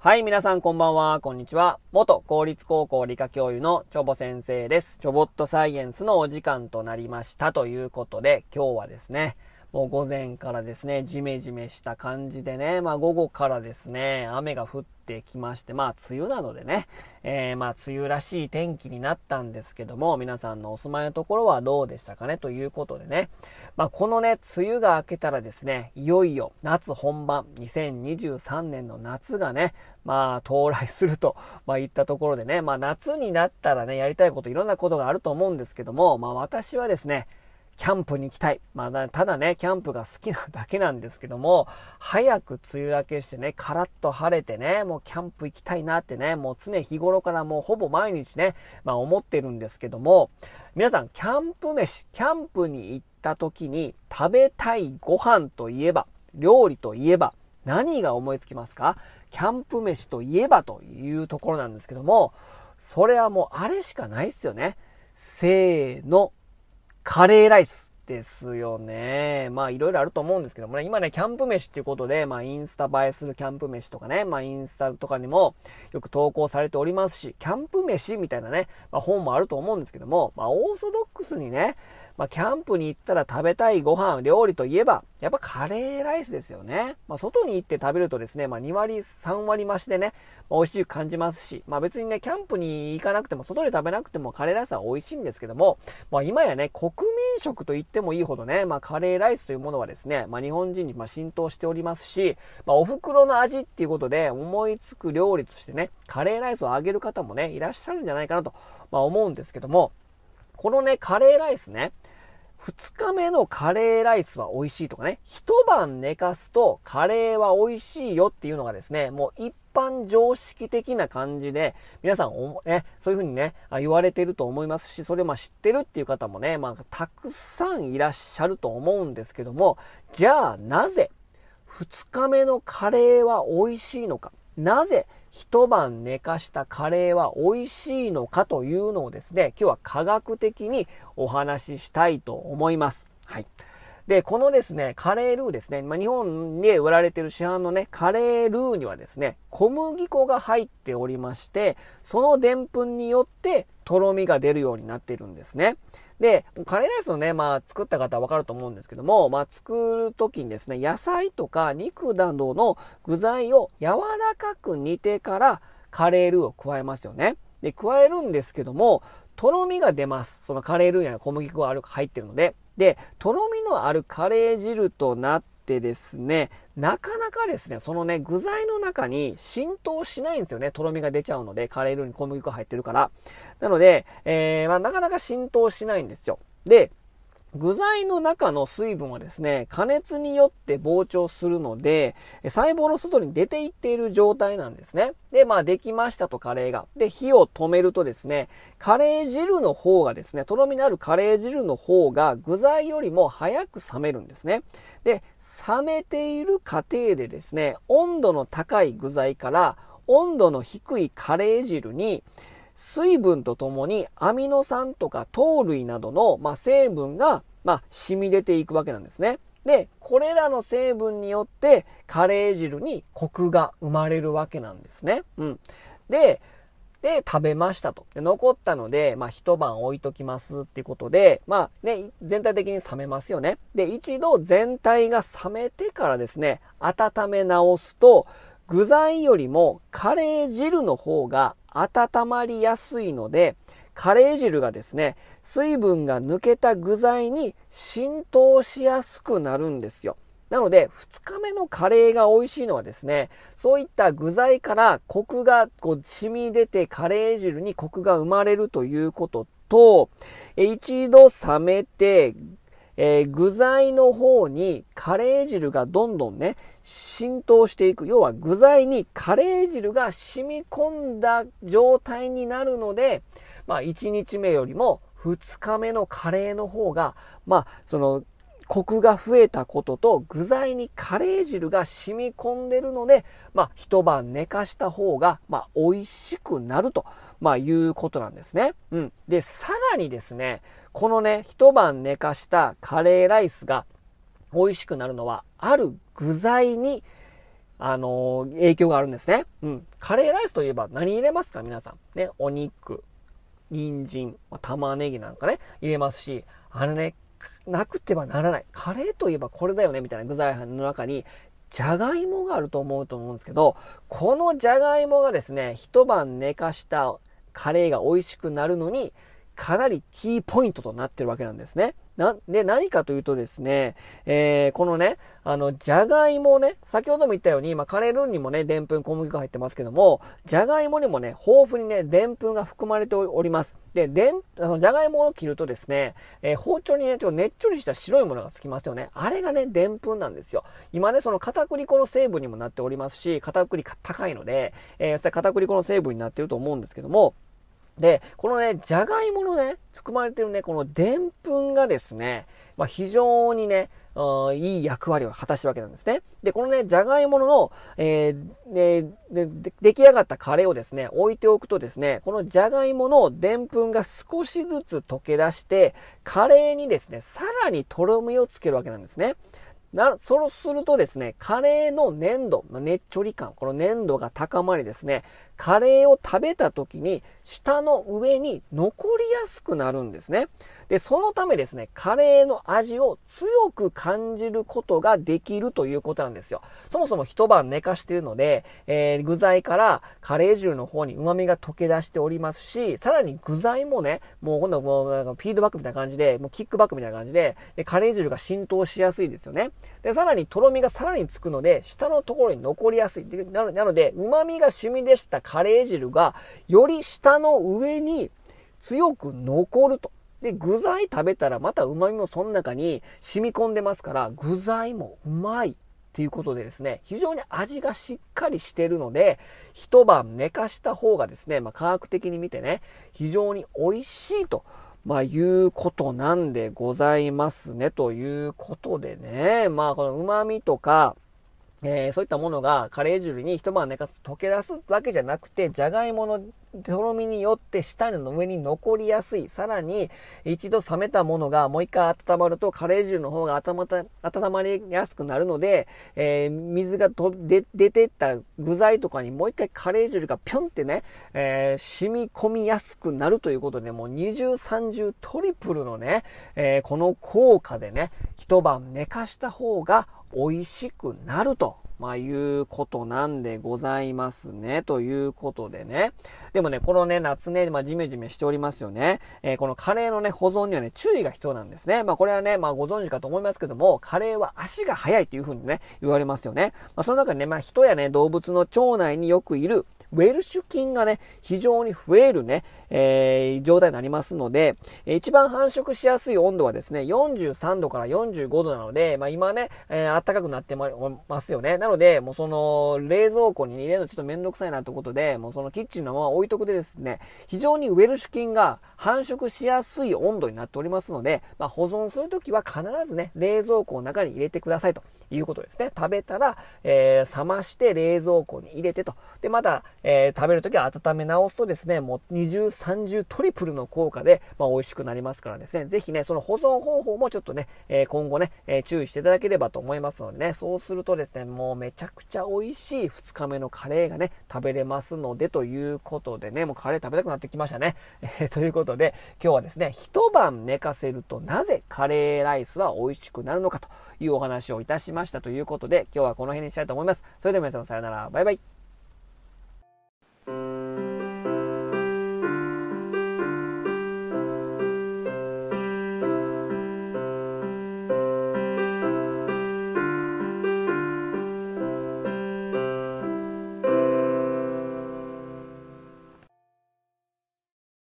はい、皆さんこんばんは、こんにちは。元公立高校理科教諭のチョボ先生です。チョボットサイエンスのお時間となりましたということで、今日はですね、もう午前からですね、じめじめした感じでね、まあ午後からですね、雨が降ってきまして、まあ梅雨なのでね、えー、まあ梅雨らしい天気になったんですけども、皆さんのお住まいのところはどうでしたかねということでね、まあこのね、梅雨が明けたらですね、いよいよ夏本番、2023年の夏がね、まあ到来すると、まあ、いったところでね、まあ夏になったらね、やりたいこといろんなことがあると思うんですけども、まあ私はですね、キャンプに行きたい。まあ、ただね、キャンプが好きなだけなんですけども、早く梅雨明けしてね、カラッと晴れてね、もうキャンプ行きたいなってね、もう常日頃からもうほぼ毎日ね、まあ思ってるんですけども、皆さん、キャンプ飯、キャンプに行った時に食べたいご飯といえば、料理といえば、何が思いつきますかキャンプ飯といえばというところなんですけども、それはもうあれしかないっすよね。せーの、カレーライスですよね。まあいろいろあると思うんですけどもね、今ね、キャンプ飯っていうことで、まあインスタ映えするキャンプ飯とかね、まあインスタとかにもよく投稿されておりますし、キャンプ飯みたいなね、まあ本もあると思うんですけども、まあオーソドックスにね、まあ、キャンプに行ったら食べたいご飯、料理といえば、やっぱカレーライスですよね。まあ、外に行って食べるとですね、まあ、2割、3割増しでね、まあ、美味しく感じますし、まあ、別にね、キャンプに行かなくても、外で食べなくてもカレーライスは美味しいんですけども、まあ、今やね、国民食と言ってもいいほどね、まあ、カレーライスというものはですね、まあ、日本人にま浸透しておりますし、まあ、お袋の味っていうことで思いつく料理としてね、カレーライスをあげる方もね、いらっしゃるんじゃないかなと、まあ、思うんですけども、このね、カレーライスね、2日目のカレーライスは美味しいとかね、一晩寝かすとカレーは美味しいよっていうのがですね、もう一般常識的な感じで、皆さんお、ね、そういうふうにね、言われてると思いますし、それまあ知ってるっていう方もね、まあたくさんいらっしゃると思うんですけども、じゃあなぜ2日目のカレーは美味しいのか。なぜ一晩寝かしたカレーは美味しいのかというのをですね、今日は科学的にお話ししたいと思います。はい。で、このですね、カレールーですね、まあ、日本で売られてる市販のね、カレールーにはですね、小麦粉が入っておりまして、そのでんぷんによってとろみが出るようになっているんですね。で、カレーライスのね、まあ作った方はわかると思うんですけども、まあ作るときにですね、野菜とか肉などの具材を柔らかく煮てからカレールーを加えますよね。で、加えるんですけども、とろみが出ます。そのカレールーには小麦粉が入ってるので。で、とろみのあるカレー汁となっててですね、なかなかですね、そのね、具材の中に浸透しないんですよね。とろみが出ちゃうので、カレールーに小麦粉入ってるから。なので、えー、まあ、なかなか浸透しないんですよ。で、具材の中の水分はですね、加熱によって膨張するので、細胞の外に出ていっている状態なんですね。で、まあ、できましたとカレーが。で、火を止めるとですね、カレー汁の方がですね、とろみのあるカレー汁の方が具材よりも早く冷めるんですね。で、冷めている過程でですね、温度の高い具材から温度の低いカレー汁に、水分とともにアミノ酸とか糖類などの、まあ、成分が、まあ、染み出ていくわけなんですね。で、これらの成分によってカレー汁にコクが生まれるわけなんですね。うん。で、で、食べましたと。で残ったので、まあ、一晩置いときますっていうことで、まあ、ね、全体的に冷めますよね。で、一度全体が冷めてからですね、温め直すと、具材よりもカレー汁の方が温まりやすいので、カレー汁がですね、水分が抜けた具材に浸透しやすくなるんですよ。なので、2日目のカレーが美味しいのはですね、そういった具材からコクがこう染み出てカレー汁にコクが生まれるということと、一度冷めてえー、具材の方にカレー汁がどんどんね、浸透していく。要は具材にカレー汁が染み込んだ状態になるので、まあ1日目よりも2日目のカレーの方が、まあそのコクが増えたことと具材にカレー汁が染み込んでるので、まあ、一晩寝かした方が、まあ、美味しくなると、まあ、いうことなんですね。うん。で、さらにですね、このね、一晩寝かしたカレーライスが美味しくなるのは、ある具材に、あのー、影響があるんですね。うん。カレーライスといえば何入れますか皆さん。ね、お肉、人参、玉ねぎなんかね、入れますし、あのね、なくてはならない。カレーといえばこれだよねみたいな具材の中に、じゃがいもがあると思うと思うんですけど、このじゃがいもがですね、一晩寝かしたカレーが美味しくなるのに、かなりキーポイントとなってるわけなんですね。な、で、何かというとですね、えー、このね、あの、じゃがいもね、先ほども言ったように、まカレールーにもね、でんぷん、小麦が入ってますけども、じゃがいもにもね、豊富にね、でんぷんが含まれております。で、でん、あの、じゃがいもを切るとですね、えー、包丁にね、ちょっとねっちょりした白いものがつきますよね。あれがね、でんぷんなんですよ。今ね、その片栗粉の成分にもなっておりますし、片栗粉高いので、えー、片栗粉の成分になってると思うんですけども、で、このね、じゃがいものね、含まれてるね、このでんぷんがですね、まあ、非常にね、いい役割を果たしわけなんですね。で、このね、じゃがいものの、えー、で出来上がったカレーをですね、置いておくとですね、このじゃがいものでんぷんが少しずつ溶け出して、カレーにですね、さらにとろみをつけるわけなんですね。な、そうするとですね、カレーの粘度、まあ、ねっちょり感、この粘度が高まりですね、カレーを食べた時に舌の上に残りやすくなるんですね。で、そのためですね、カレーの味を強く感じることができるということなんですよ。そもそも一晩寝かしているので、えー、具材からカレー汁の方に旨味が溶け出しておりますし、さらに具材もね、もう今度もうフィードバックみたいな感じで、もうキックバックみたいな感じで、でカレー汁が浸透しやすいですよね。で、さらにとろみがさらにつくので、下のところに残りやすい。なので、旨味が染み出したカレー汁がより下の上に強く残ると。で、具材食べたらまた旨味もその中に染み込んでますから、具材もうまいっていうことでですね、非常に味がしっかりしてるので、一晩寝かした方がですね、まあ、科学的に見てね、非常に美味しいと。まあ、いうことなんでございますね、ということでね。まあ、この旨味とか、えー、そういったものがカレー汁に一晩寝かすと溶け出すわけじゃなくて、じゃがいものとろみによって舌の上に残りやすい。さらに、一度冷めたものがもう一回温まると、カレー汁の方が温また温まりやすくなるので、えー、水がとで出てった具材とかにもう一回カレー汁がぴょんってね、えー、染み込みやすくなるということで、もう二重三重トリプルのね、えこの効果でね、一晩寝かした方が美味しくなると。まあ、いうことなんでございますね。ということでね。でもね、このね、夏ね、まあ、ジメジメしておりますよね。えー、このカレーのね、保存にはね、注意が必要なんですね。まあ、これはね、まあ、ご存知かと思いますけども、カレーは足が速いっていうふうにね、言われますよね。まあ、その中でね、まあ、人やね、動物の腸内によくいる、ウェルシュ菌がね、非常に増えるね、えー、状態になりますので、一番繁殖しやすい温度はですね、43度から45度なので、まあ今ね、えー、暖かくなってますよね。なので、もうその、冷蔵庫に入れるのちょっとめんどくさいなってことで、もうそのキッチンのまま置いとくでですね、非常にウェルシュ菌が繁殖しやすい温度になっておりますので、まあ保存するときは必ずね、冷蔵庫の中に入れてくださいということですね。食べたら、えー、冷まして冷蔵庫に入れてと。で、また、えー、食べるときは温め直すとですね、もう二重、三重トリプルの効果で、まあ、美味しくなりますからですね、ぜひね、その保存方法もちょっとね、えー、今後ね、えー、注意していただければと思いますのでね、そうするとですね、もうめちゃくちゃ美味しい2日目のカレーがね、食べれますのでということでね、もうカレー食べたくなってきましたね。えー、ということで、今日はですね、一晩寝かせるとなぜカレーライスは美味しくなるのかというお話をいたしましたということで、今日はこの辺にしたいと思います。それでは皆さんさよなら、バイバイ。